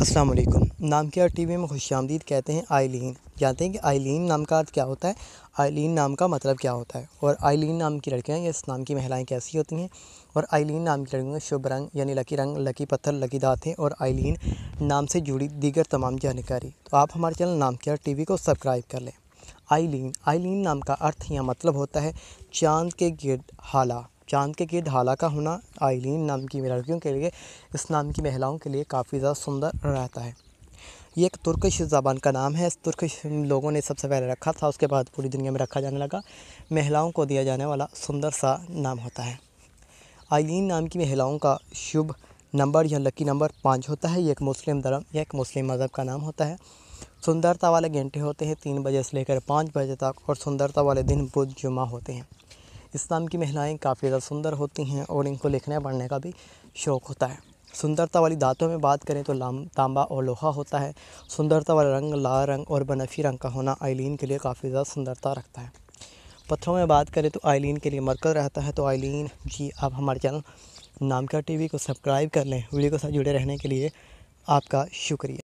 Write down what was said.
अस्सलाम वालेकुम नाम क्या टी वी में खुश आमदीद कहते हैं आयलिन जानते हैं कि आयलिन नाम का अर्थ क्या होता है आयलिन नाम का मतलब क्या होता है और आयलिन नाम की लड़कियाँ या इस नाम की महिलाएं कैसी होती हैं और आयलिन नाम की लड़कियों शुभ रंग यानी लकी रंग लकी पत्थर लकी दाँतें और आयलिन नाम से जुड़ी दीगर तमाम जानकारी तो आप हमारे चैनल नाम क्या टी वी को सब्सक्राइब कर लें आयलिन आइलीन नाम का अर्थ या मतलब होता है चाँद के गिरद हाला चांद के गिर्द हाला का होना आइलिन नाम की लड़कियों के लिए इस नाम की महिलाओं के लिए काफ़ी ज़्यादा सुंदर रहता है ये एक तुर्कश ज़बान का नाम है इस तुर्कश लोगों ने सबसे पहले रखा था उसके बाद पूरी दुनिया में रखा जाने लगा महिलाओं को दिया जाने वाला सुंदर सा नाम होता है आइलिन नाम की महिलाओं का शुभ नंबर या लकी नंबर पाँच होता है ये एक मुस्लिम धर्म या एक मुस्लिम मज़हब का नाम होता है सुंदरता वाले घंटे होते हैं तीन बजे से लेकर पाँच बजे तक और सुंदरता वाले दिन बुध जुमा होते हैं इस्लाम की महिलाएं काफ़ी ज़्यादा सुंदर होती हैं और इनको लिखने पढ़ने का भी शौक़ होता है सुंदरता वाली दांतों में बात करें तो लाम तांबा और लोहा होता है सुंदरता वाला रंग लाल रंग और बनफी रंग का होना आइलिन के लिए काफ़ी ज़्यादा सुंदरता रखता है पत्थरों में बात करें तो आइलिन के लिए मरकज़ रहता है तो आइलिन जी आप हमारे चैनल नाम का टीवी को सब्सक्राइब कर लें वीडियो के साथ जुड़े रहने के लिए आपका शुक्रिया